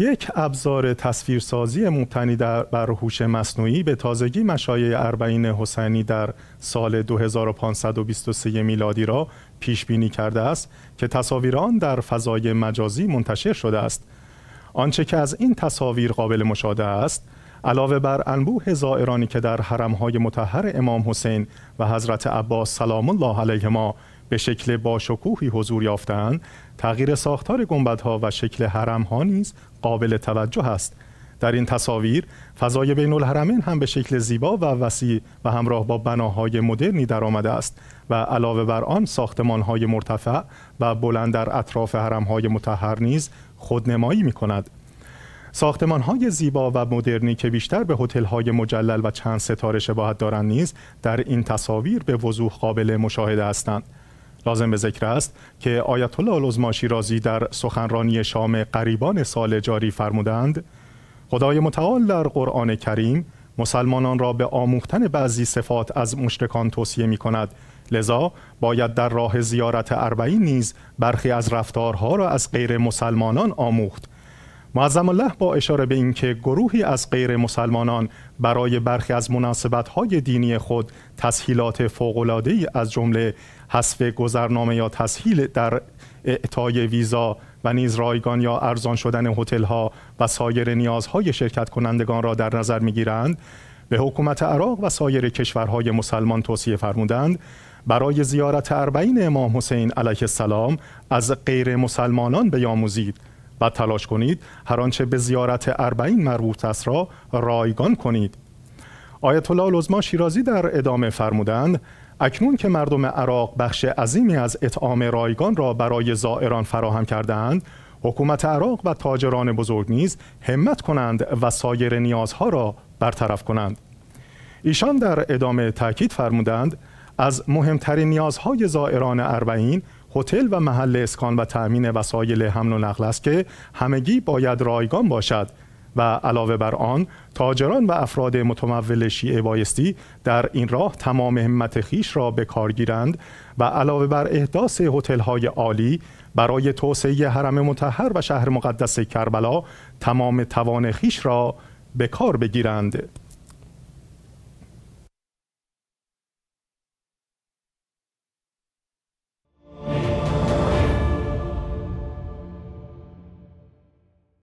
یک ابزار تصویرسازی مبتنی در بر هوش مصنوعی به تازگی مشایع اربعین حسینی در سال 2523 میلادی را پیش بینی کرده است که تصاویر آن در فضای مجازی منتشر شده است آنچه که از این تصاویر قابل مشاهده است علاوه بر انبوه زائرانی که در حرمهای متحر امام حسین و حضرت عباس سلام الله علیهما به شکل باشکوهی حضور یافتهاند تغییر ساختار گنبدها و شکل ها نیز قابل توجه است در این تصاویر فضای بین الحرمین هم به شکل زیبا و وسیع و همراه با بناهای مدرنی درآمده است و علاوه بر آن ساختمانهای مرتفع و بلند در اطراف های متحر نیز خودنمایی می کند. ساختمان های زیبا و مدرنی که بیشتر به هتل های مجلل و چند ستاره شباهت دارند نیز در این تصاویر به وضوح قابل مشاهده هستند. لازم به ذکر است که آیت الله العظما شیرازی در سخنرانی شام قریبان سال جاری فرمودند خدای متعال در قرآن کریم مسلمانان را به آموختن بعضی صفات از مشرکان توصیه می لذا باید در راه زیارت اربعین نیز برخی از رفتارها را از غیر مسلمانان آموخت معظم الله با اشاره به اینکه گروهی از غیر مسلمانان برای برخی از های دینی خود تسهیلات فوق‌العاده‌ای از جمله حذف گذرنامه یا تسهیل در اعطای ویزا و نیز رایگان یا ارزان شدن ها و سایر نیازهای شرکت کنندگان را در نظر می گیرند به حکومت عراق و سایر کشورهای مسلمان توصیه فرمودند برای زیارت اربعین امام حسین علیه السلام از غیر مسلمانان بیاموزید و تلاش کنید هر آنچه به زیارت اربعین مربوط است را رایگان کنید آیت الله العظما شیرازی در ادامه فرمودند اکنون که مردم عراق بخش عظیمی از اطعام رایگان را برای زائران فراهم کردهاند حکومت عراق و تاجران بزرگ نیز همت کنند و سایر نیازها را برطرف کنند ایشان در ادامه تاکید فرمودند از مهمترین نیازهای زائران اربعین هتل و محل اسکان و تأمین وسایل حمل و نقل است که همگی باید رایگان باشد و علاوه بر آن تاجران و افراد متمول شیعه بایستی در این راه تمام همت خیش را به کار گیرند و علاوه بر احداث های عالی برای توسعه حرم مطهر و شهر مقدس کربلا تمام توان خیش را به کار بگیرند